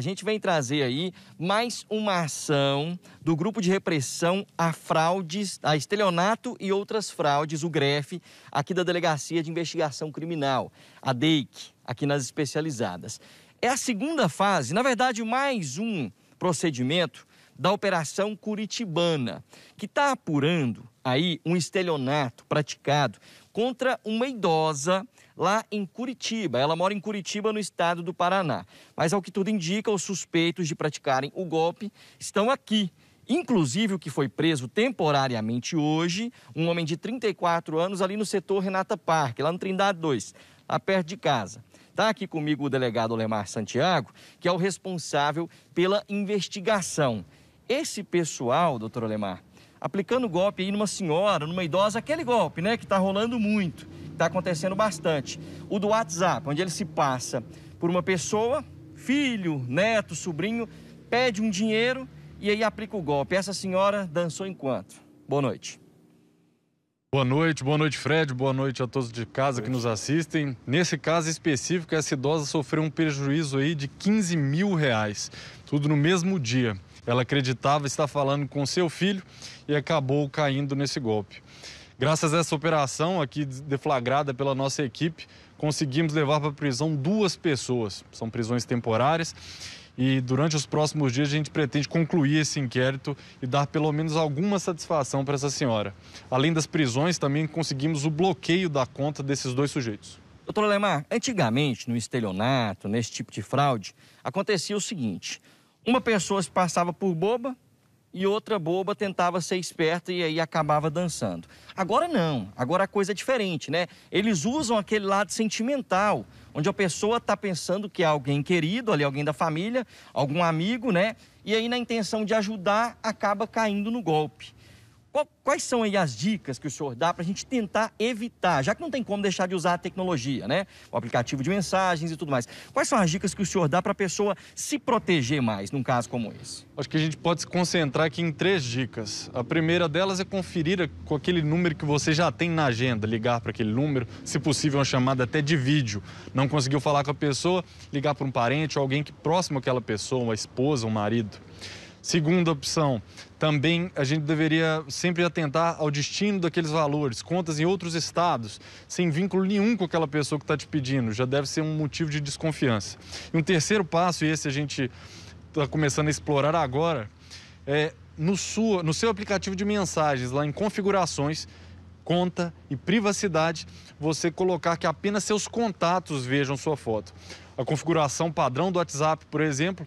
a gente vem trazer aí mais uma ação do grupo de repressão a fraudes, a estelionato e outras fraudes, o GREF, aqui da Delegacia de Investigação Criminal, a DEIC, aqui nas especializadas. É a segunda fase, na verdade, mais um procedimento da Operação Curitibana, que está apurando aí um estelionato praticado contra uma idosa lá em Curitiba. Ela mora em Curitiba, no estado do Paraná. Mas, ao que tudo indica, os suspeitos de praticarem o golpe estão aqui. Inclusive o que foi preso temporariamente hoje, um homem de 34 anos ali no setor Renata Parque, lá no Trindade 2, lá perto de casa. Está aqui comigo o delegado Lemar Santiago, que é o responsável pela investigação. Esse pessoal, doutor Olemar, aplicando golpe aí numa senhora, numa idosa, aquele golpe, né, que está rolando muito, está acontecendo bastante. O do WhatsApp, onde ele se passa por uma pessoa, filho, neto, sobrinho, pede um dinheiro e aí aplica o golpe. Essa senhora dançou enquanto. Boa noite. Boa noite, boa noite, Fred. Boa noite a todos de casa que nos assistem. Nesse caso específico, essa idosa sofreu um prejuízo aí de 15 mil reais, tudo no mesmo dia. Ela acreditava estar falando com seu filho e acabou caindo nesse golpe. Graças a essa operação, aqui deflagrada pela nossa equipe, conseguimos levar para a prisão duas pessoas. São prisões temporárias. E durante os próximos dias a gente pretende concluir esse inquérito e dar pelo menos alguma satisfação para essa senhora. Além das prisões, também conseguimos o bloqueio da conta desses dois sujeitos. Doutor Lemar, antigamente no estelionato, nesse tipo de fraude, acontecia o seguinte: uma pessoa se passava por boba e outra boba tentava ser esperta e aí acabava dançando. Agora não, agora a coisa é diferente, né? Eles usam aquele lado sentimental, onde a pessoa está pensando que é alguém querido, ali alguém da família, algum amigo, né? E aí na intenção de ajudar acaba caindo no golpe. Quais são aí as dicas que o senhor dá para a gente tentar evitar, já que não tem como deixar de usar a tecnologia, né? O aplicativo de mensagens e tudo mais. Quais são as dicas que o senhor dá para a pessoa se proteger mais num caso como esse? Acho que a gente pode se concentrar aqui em três dicas. A primeira delas é conferir com aquele número que você já tem na agenda, ligar para aquele número, se possível uma chamada até de vídeo. Não conseguiu falar com a pessoa, ligar para um parente ou alguém que próximo àquela pessoa, uma esposa, um marido. Segunda opção, também a gente deveria sempre atentar ao destino daqueles valores, contas em outros estados, sem vínculo nenhum com aquela pessoa que está te pedindo, já deve ser um motivo de desconfiança. E um terceiro passo, e esse a gente está começando a explorar agora, é no, sua, no seu aplicativo de mensagens, lá em configurações, conta e privacidade, você colocar que apenas seus contatos vejam sua foto. A configuração padrão do WhatsApp, por exemplo,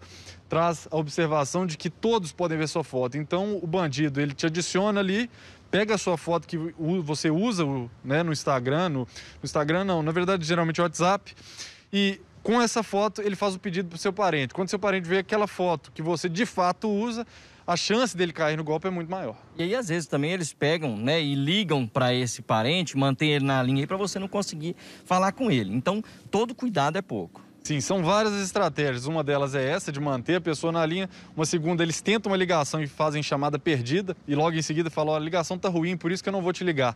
traz a observação de que todos podem ver sua foto. Então, o bandido, ele te adiciona ali, pega a sua foto que você usa né, no Instagram, no, no Instagram não, na verdade, geralmente é WhatsApp, e com essa foto ele faz o pedido para o seu parente. Quando seu parente vê aquela foto que você de fato usa, a chance dele cair no golpe é muito maior. E aí, às vezes, também eles pegam né, e ligam para esse parente, mantém ele na linha aí para você não conseguir falar com ele. Então, todo cuidado é pouco. Sim, são várias estratégias. Uma delas é essa, de manter a pessoa na linha. Uma segunda, eles tentam uma ligação e fazem chamada perdida e logo em seguida falam: a ligação está ruim, por isso que eu não vou te ligar.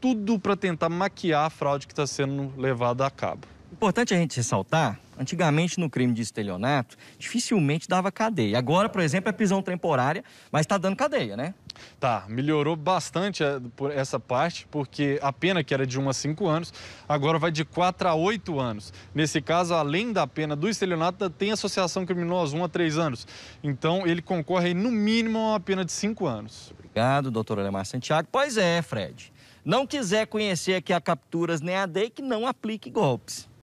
Tudo para tentar maquiar a fraude que está sendo levada a cabo. Importante a gente ressaltar Antigamente, no crime de estelionato, dificilmente dava cadeia. Agora, por exemplo, é prisão temporária, mas está dando cadeia, né? Tá, melhorou bastante é, por essa parte, porque a pena que era de 1 a 5 anos, agora vai de 4 a 8 anos. Nesse caso, além da pena do estelionato, tem associação criminosa 1 a 3 anos. Então, ele concorre no mínimo a uma pena de 5 anos. Obrigado, doutor Alemar Santiago. Pois é, Fred. Não quiser conhecer aqui a Capturas nem a DEI, que não aplique golpes.